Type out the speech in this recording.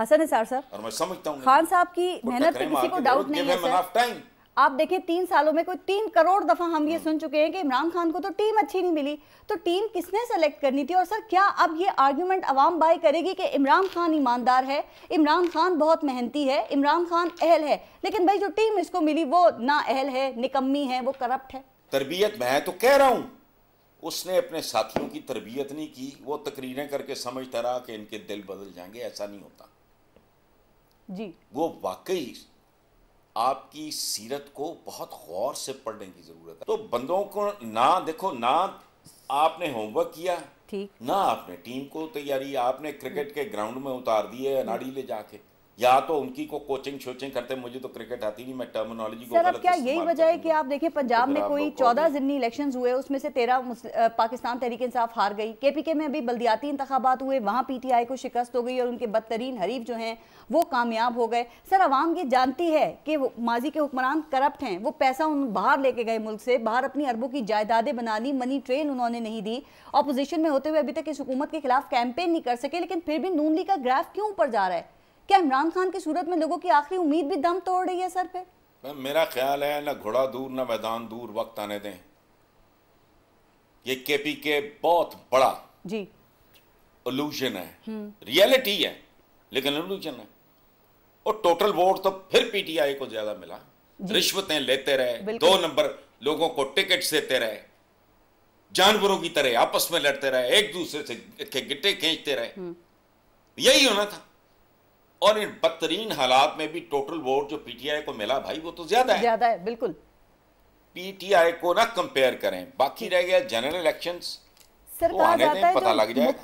Hasan Nisar sir और मैं समझता हूँ खान साहब की मेहनत पे किसी को डाउट नहीं है सर आप देखें तीन सालों में कोई तीन करोड़ दफा हम ये हम्म। सुन चुके हैं कि इमरान खान को तो टीम अच्छी नहीं मिली तो टीम किसने सेलेक्ट करनी थी और सर क्या अब ये आर्ग्यूमेंट आवाम बाय करेगी कि इमरान खान ईमानदार है इमरान खान बहुत मेहनती है इमरान खान अहल है लेकिन भाई जो टीम इसको मिली वो ना अहल है निकम्मी है वो करप्ट है तरबियत मैं तो कह रहा हूँ उसने अपने साथियों की तरबियत नहीं की वो तकरीरें करके समझता रहा कि इनके दिल बदल जाएंगे ऐसा नहीं होता जी वो वाकई आपकी सीरत को बहुत गौर से पढ़ने की जरूरत है तो बंदों को ना देखो ना आपने होमवर्क किया ठीक ना आपने टीम को तैयारी आपने क्रिकेट के ग्राउंड में उतार दिए अनाड़ी ले जाके यहाँ तो उनकी को कोचिंग शोचिंग करते मुझे तो क्रिकेट आती नहीं मैं टर्मिनोलॉजी को अब क्या यही वजह है कि आप देखिए पंजाब में तो कोई चौदह जिमनी इलेक्शन हुए उसमें से तेरह पाकिस्तान तहरीक इंसाफ हार गई के में अभी बल्दियाती इंतबात हुए वहाँ पी टी आई को शिकस्त हो गई और उनके बदतरीन हरीफ जो हैं वो कामयाब हो गए सर आवाम ये जानती है कि माजी के हुक्मरान करप्ट हैं वो पैसा उन बाहर लेके गए मुल्क से बाहर अपनी अरबों की जायदादें बना ली मनी ट्रेन उन्होंने नहीं दी अपोजिशन में होते हुए अभी तक इस हुकूमत के खिलाफ कैंपेन नहीं कर सके लेकिन फिर भी नून लीग का ग्राफ क्यों ऊपर जा रहा है क्या इमरान खान की सूरत में लोगों की आखिरी उम्मीद भी दम तोड़ रही है सर पे मेरा ख्याल है ना घोड़ा दूर ना मैदान दूर वक्त आने दें ये केपी के बहुत बड़ा जी ओल्यूशन है रियलिटी हम्म। है लेकिन ओल्यूशन है और टोटल वोट तो फिर पीटीआई को ज्यादा मिला रिश्वतें लेते रहे दो नंबर लोगों को टिकट देते रहे जानवरों की तरह आपस में लड़ते रहे एक दूसरे से गिट्टे खींचते रहे हम्म। यही होना था और इन बदतरीन हालात में भी टोटल वोट जो पीटीआई को मिला भाई वो तो ज्यादा है ज्यादा है बिल्कुल पीटीआई को ना कंपेयर करें बाकी रह गया जनरल इलेक्शन सर आने जाता है पता लग जाएगा